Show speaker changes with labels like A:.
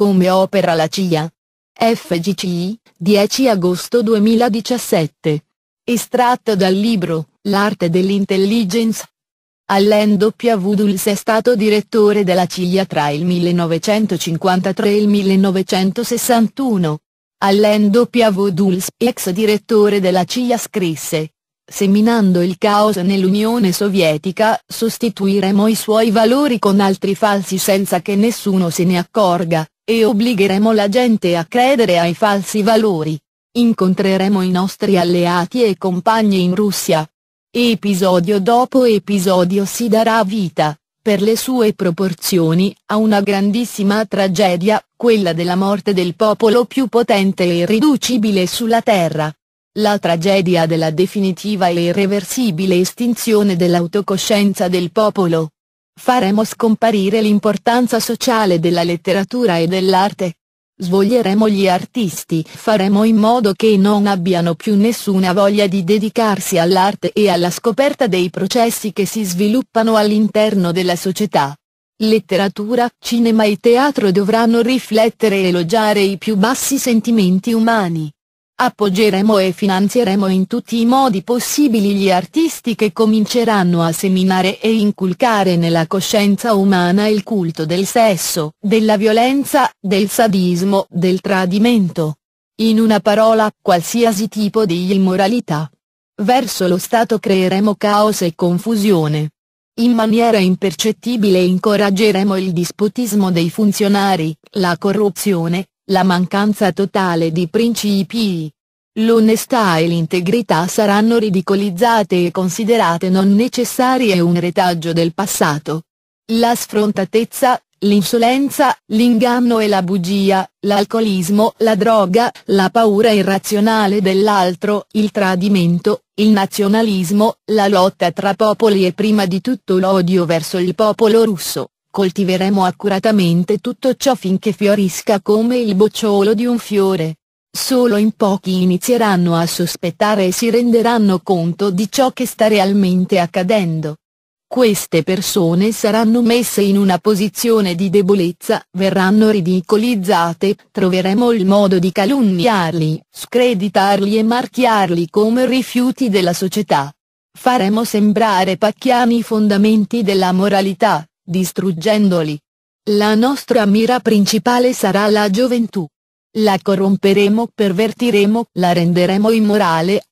A: come opera la CIA. FGC, 10 agosto 2017. Estratto dal libro, L'arte dell'intelligence. Allen W. Dulles è stato direttore della CIA tra il 1953 e il 1961. Allen W. Dulles, ex direttore della CIA scrisse, seminando il caos nell'Unione Sovietica, sostituiremo i suoi valori con altri falsi senza che nessuno se ne accorga. E obbligheremo la gente a credere ai falsi valori. Incontreremo i nostri alleati e compagni in Russia. Episodio dopo episodio si darà vita, per le sue proporzioni, a una grandissima tragedia, quella della morte del popolo più potente e irriducibile sulla Terra. La tragedia della definitiva e irreversibile estinzione dell'autocoscienza del popolo. Faremo scomparire l'importanza sociale della letteratura e dell'arte. Svoglieremo gli artisti, faremo in modo che non abbiano più nessuna voglia di dedicarsi all'arte e alla scoperta dei processi che si sviluppano all'interno della società. Letteratura, cinema e teatro dovranno riflettere e elogiare i più bassi sentimenti umani, appoggeremo e finanzieremo in tutti i modi possibili gli artisti che cominceranno a seminare e inculcare nella coscienza umana il culto del sesso, della violenza, del sadismo, del tradimento. In una parola, qualsiasi tipo di immoralità. Verso lo Stato creeremo caos e confusione. In maniera impercettibile incoraggeremo il dispotismo dei funzionari, la corruzione, la mancanza totale di principi. L'onestà e l'integrità saranno ridicolizzate e considerate non necessarie un retaggio del passato. La sfrontatezza, l'insolenza, l'inganno e la bugia, l'alcolismo, la droga, la paura irrazionale dell'altro, il tradimento, il nazionalismo, la lotta tra popoli e prima di tutto l'odio verso il popolo russo, Coltiveremo accuratamente tutto ciò finché fiorisca come il bocciolo di un fiore. Solo in pochi inizieranno a sospettare e si renderanno conto di ciò che sta realmente accadendo. Queste persone saranno messe in una posizione di debolezza, verranno ridicolizzate, troveremo il modo di calunniarli, screditarli e marchiarli come rifiuti della società. Faremo sembrare pacchiani i fondamenti della moralità distruggendoli. La nostra mira principale sarà la gioventù. La corromperemo, pervertiremo, la renderemo immorale,